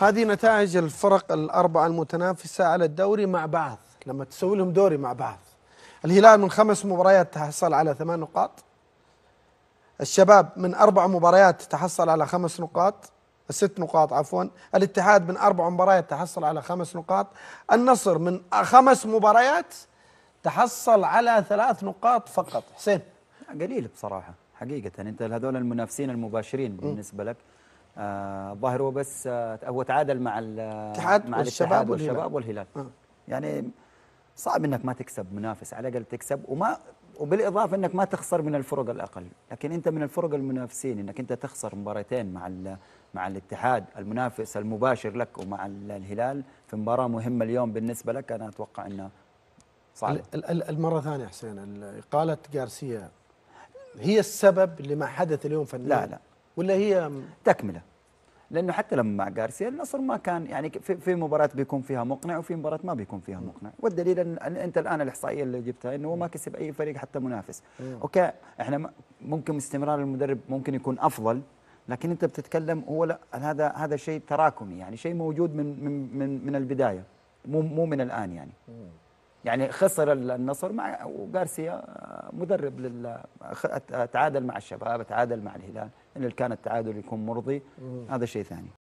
هذه نتائج الفرق الأربعة المتنافسة على الدوري مع بعض لما تسوي لهم دوري مع بعض الهلال من خمس مباريات تحصل على ثمان نقاط الشباب من أربع مباريات تحصل على خمس نقاط ست نقاط عفوا الاتحاد من أربع مباريات تحصل على خمس نقاط النصر من خمس مباريات تحصل على ثلاث نقاط فقط حسين قليل بصراحة حقيقة يعني أنت هذول المنافسين المباشرين بالنسبة لك الظاهر آه، هو بس آه، هو تعادل مع الاتحاد مع الاتحاد والشباب, والشباب والهلال, والهلال. آه. يعني صعب انك ما تكسب منافس على الاقل تكسب وما وبالاضافه انك ما تخسر من الفرق الاقل لكن انت من الفرق المنافسين انك انت تخسر مباراتين مع مع الاتحاد المنافس المباشر لك ومع الهلال في مباراه مهمه اليوم بالنسبه لك انا اتوقع انه صعب المره الثانيه حسين اقاله جارسيا هي السبب لما حدث اليوم فنيا لا لا ولا هي تكمله لانه حتى لما مع جارسيا النصر ما كان يعني في مباراه بيكون فيها مقنع وفي مباراه ما بيكون فيها مقنع والدليل ان انت الان الاحصائيه اللي جبتها انه هو ما كسب اي فريق حتى منافس اوكي احنا ممكن استمرار المدرب ممكن يكون افضل لكن انت بتتكلم هو لا هذا هذا شيء تراكمي يعني شيء موجود من من من, من البدايه مو مو من الان يعني يعني خسر النصر مع وغارسيا آه، مدرب لل تعادل مع الشباب تعادل مع الهلال ان كان التعادل يكون مرضي هذا شيء ثاني